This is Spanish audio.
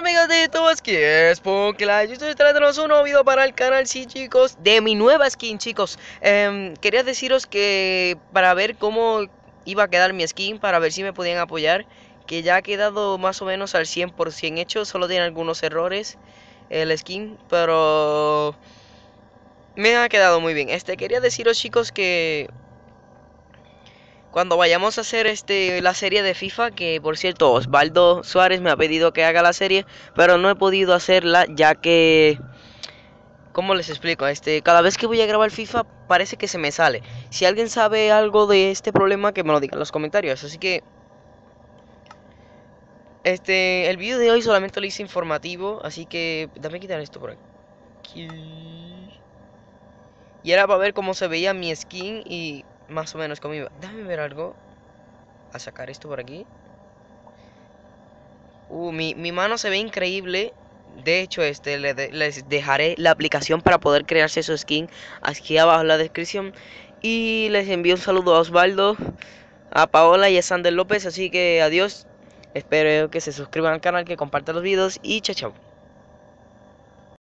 amigos de YouTube, aquí es porque Yo estoy un nuevo video para el canal, sí chicos, de mi nueva skin chicos em, Quería deciros que para ver cómo iba a quedar mi skin, para ver si me podían apoyar Que ya ha quedado más o menos al 100% hecho, solo tiene algunos errores el skin Pero me ha quedado muy bien Este quería deciros chicos que cuando vayamos a hacer este la serie de FIFA, que por cierto Osvaldo Suárez me ha pedido que haga la serie, pero no he podido hacerla ya que ¿Cómo les explico? Este, cada vez que voy a grabar FIFA parece que se me sale. Si alguien sabe algo de este problema, que me lo diga en los comentarios. Así que este, el video de hoy solamente lo hice informativo, así que dame quitar esto por aquí. Y era para ver cómo se veía mi skin y más o menos como iba. ver algo. A sacar esto por aquí. Uh, mi, mano se ve increíble. De hecho, este les dejaré la aplicación para poder crearse su skin aquí abajo en la descripción. Y les envío un saludo a Osvaldo, a Paola y a Sander López. Así que adiós. Espero que se suscriban al canal, que compartan los videos y chao chao.